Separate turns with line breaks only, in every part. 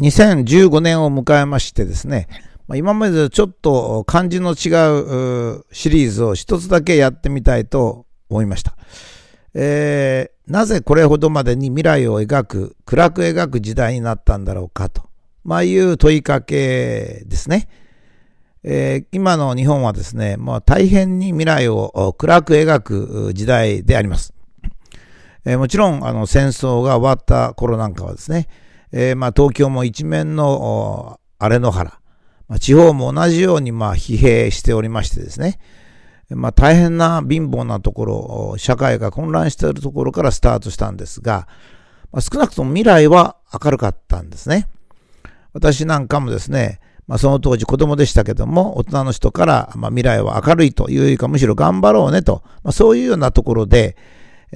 2015年を迎えましてですね、今までちょっと漢字の違うシリーズを一つだけやってみたいと思いました。えー、なぜこれほどまでに未来を描く、暗く描く時代になったんだろうかと、まあ、いう問いかけですね。えー、今の日本はですね、まあ、大変に未来を暗く描く時代であります。えー、もちろんあの戦争が終わった頃なんかはですね、えー、まあ、東京も一面の荒れ野原、まあ、地方も同じようにまあ疲弊しておりましてですね、まあ、大変な貧乏なところ、社会が混乱しているところからスタートしたんですが、まあ、少なくとも未来は明るかったんですね。私なんかもですね、まあ、その当時子供でしたけども、大人の人から、まあ、未来は明るいというかむしろ頑張ろうねと、まあ、そういうようなところで、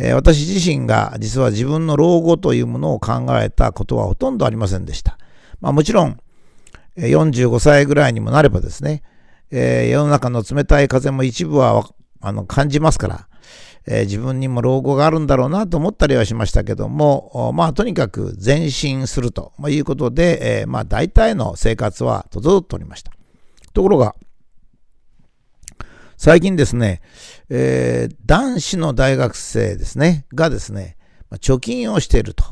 え私自身が実は自分の老後というものを考えたことはほとんどありませんでした。まあ、もちろん、45歳ぐらいにもなればですね、え世の中の冷たい風も一部はあの感じますから、え自分にも老後があるんだろうなと思ったりはしましたけども、まあ、とにかく前進するということで、えまあ、大体の生活は整っておりました。ところが、最近ですね、えー、男子の大学生ですね、がですね、貯金をしていると。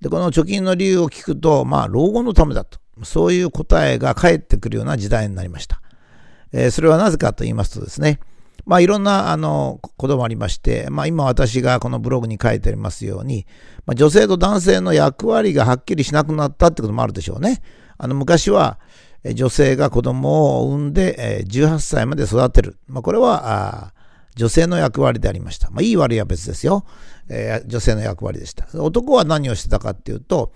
で、この貯金の理由を聞くと、まあ、老後のためだと。そういう答えが返ってくるような時代になりました。えー、それはなぜかと言いますとですね、まあ、いろんなあのこともありまして、まあ、今私がこのブログに書いてありますように、まあ、女性と男性の役割がはっきりしなくなったってこともあるでしょうね。あの昔は、女性が子供を産んで18歳まで育てる。まあ、これは女性の役割でありました。まあ、いい悪いは別ですよ、女性の役割でした。男は何をしてたかっていうと、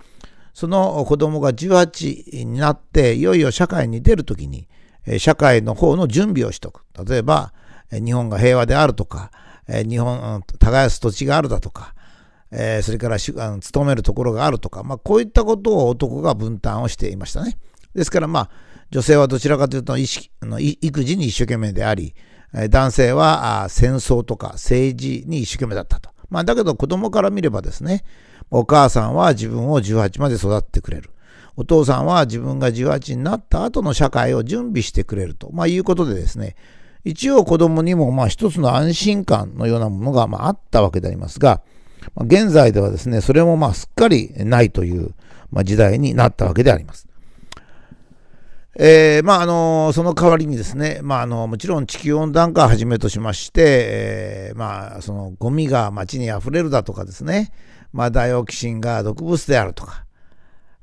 その子供が18になって、いよいよ社会に出るときに、社会の方の準備をしとく。例えば、日本が平和であるとか、日本、耕す土地があるだとか、それから勤めるところがあるとか、まあ、こういったことを男が分担をしていましたね。ですからまあ、女性はどちらかというと意識の育児に一生懸命であり、男性は戦争とか政治に一生懸命だったと。まあ、だけど子供から見ればですね、お母さんは自分を18まで育ってくれる。お父さんは自分が18になった後の社会を準備してくれると、まあ、いうことでですね、一応子供にもまあ一つの安心感のようなものがまあったわけでありますが、現在ではですね、それもまあすっかりないという時代になったわけであります。えー、まあ、あの、その代わりにですね、まあ、あの、もちろん地球温暖化をはじめとしまして、えー、まあ、その、ゴミが街に溢れるだとかですね、まあ、ダイオキシンが毒物であるとか、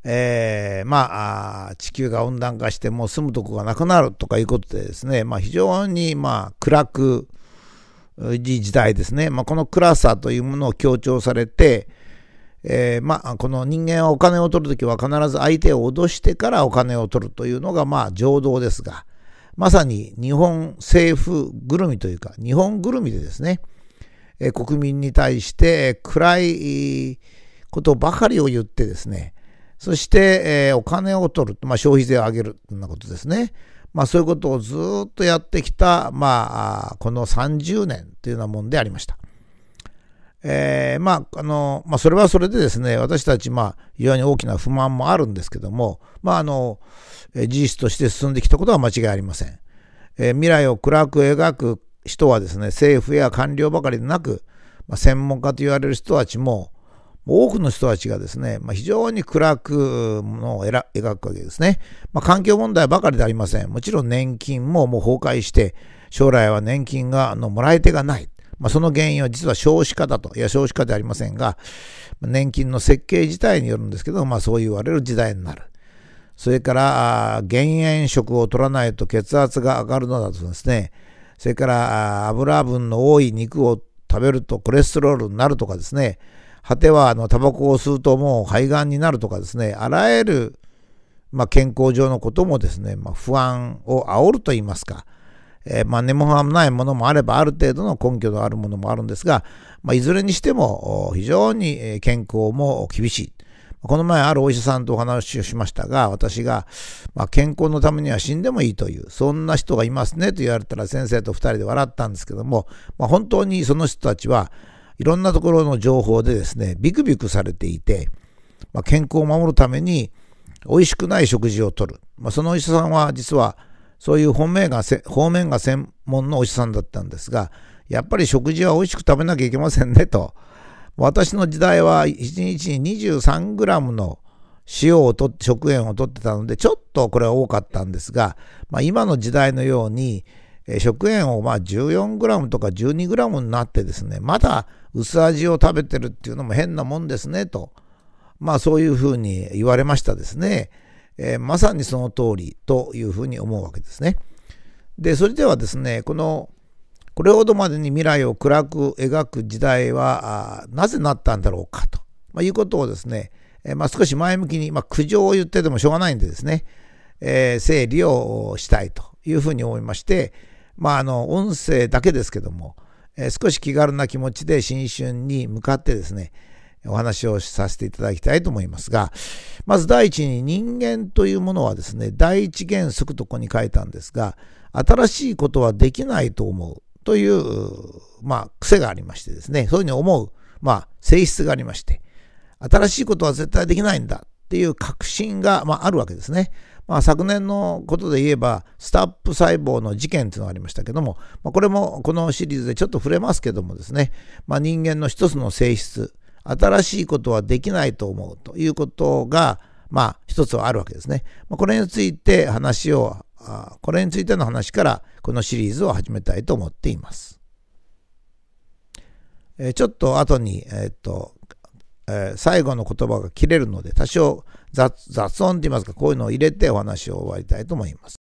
えー、まあ、地球が温暖化してもう住むとこがなくなるとかいうことでですね、まあ、非常に、まあ、暗く、時代ですね、まあ、この暗さというものを強調されて、えー、まあ、この人間はお金を取るときは必ず相手を脅してからお金を取るというのが、まあ、常道ですが、まさに日本政府ぐるみというか、日本ぐるみでですね、えー、国民に対して暗いことばかりを言ってですね、そして、えー、お金を取る、まあ、消費税を上げるというなことですね。まあ、そういうことをずっとやってきた、まあ、この30年というようなもんでありました。えー、まあ、あの、まあ、それはそれでですね、私たち、まあ、非常に大きな不満もあるんですけども、まあ、あの、事実として進んできたことは間違いありません。えー、未来を暗く描く人はですね、政府や官僚ばかりでなく、まあ、専門家と言われる人たちも、多くの人たちがですね、まあ、非常に暗くものを描くわけですね。まあ、環境問題ばかりでありません。もちろん年金ももう崩壊して、将来は年金があのもらい手がない。まあ、その原因は実は少子化だと。いや、少子化ではありませんが、年金の設計自体によるんですけど、まあ、そう言われる時代になる。それから、減塩食を取らないと血圧が上がるのだとですね、それから油分の多い肉を食べるとコレステロールになるとかですね、果てはあのタバコを吸うともう肺がんになるとかですね、あらゆる、まあ、健康上のこともですね、まあ、不安を煽ると言いますか、えー、まあ、根も葉もないものもあれば、ある程度の根拠のあるものもあるんですが、まあ、いずれにしても、非常に健康も厳しい。この前、あるお医者さんとお話をしましたが、私が、まあ、健康のためには死んでもいいという、そんな人がいますねと言われたら、先生と二人で笑ったんですけども、まあ、本当にその人たちは、いろんなところの情報でですね、ビクビクされていて、まあ、健康を守るために、美味しくない食事をとる。まあ、そのお医者さんは、実は、そういう方面が方面が専門のお医者さんだったんですが、やっぱり食事は美味しく食べなきゃいけませんねと。私の時代は1日に 23g の塩をて、食塩をとってたので、ちょっとこれは多かったんですが、まあ、今の時代のように、え食塩をまあ 14g とか 12g になってですね、まだ薄味を食べてるっていうのも変なもんですねと、まあそういうふうに言われましたですね。えー、まさにその通りというふうに思うわけですね。で、それではですね、この、これほどまでに未来を暗く描く時代は、なぜなったんだろうかと、まあ、いうことをですね、えー、まあ、少し前向きに、まあ、苦情を言っててもしょうがないんでですね、えー、整理をしたいというふうに思いまして、まあ、あの、音声だけですけども、えー、少し気軽な気持ちで新春に向かってですね、お話をさせていただきたいと思いますが、まず第一に人間というものはですね、第一原則とここに書いたんですが、新しいことはできないと思うという、まあ、癖がありましてですね、そういうふうに思う、まあ、性質がありまして、新しいことは絶対できないんだっていう確信が、まあ、あるわけですね。まあ、昨年のことで言えば、スタップ細胞の事件というのがありましたけども、まあ、これもこのシリーズでちょっと触れますけどもですね、まあ、人間の一つの性質、新しいことはできないと思うということが、まあ、一つはあるわけですね。これについて話を、これについての話から、このシリーズを始めたいと思っています。ちょっと後に、えっと、最後の言葉が切れるので、多少雑音といいますか、こういうのを入れてお話を終わりたいと思います。